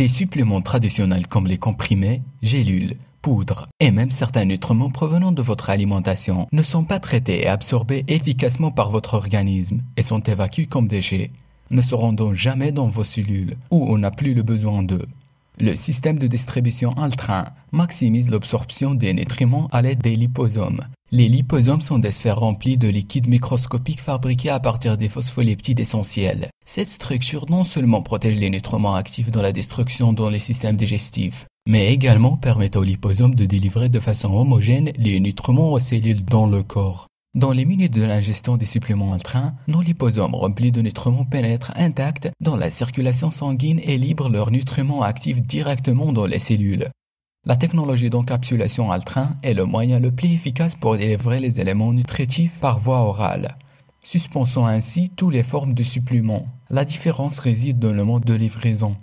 Des suppléments traditionnels comme les comprimés, gélules, poudres et même certains nutriments provenant de votre alimentation ne sont pas traités et absorbés efficacement par votre organisme et sont évacués comme déchets, ne seront donc jamais dans vos cellules où on n'a plus le besoin d'eux. Le système de distribution altrain maximise l'absorption des nutriments à l'aide des liposomes, les liposomes sont des sphères remplies de liquides microscopiques fabriqués à partir des phospholeptides essentiels. Cette structure non seulement protège les nutriments actifs dans la destruction dans les systèmes digestifs, mais également permet aux liposomes de délivrer de façon homogène les nutriments aux cellules dans le corps. Dans les minutes de l'ingestion des suppléments train, nos liposomes remplis de nutriments pénètrent intacts dans la circulation sanguine et libèrent leurs nutriments actifs directement dans les cellules. La technologie d'encapsulation train est le moyen le plus efficace pour délivrer les éléments nutritifs par voie orale, suspensant ainsi toutes les formes de suppléments. La différence réside dans le mode de livraison.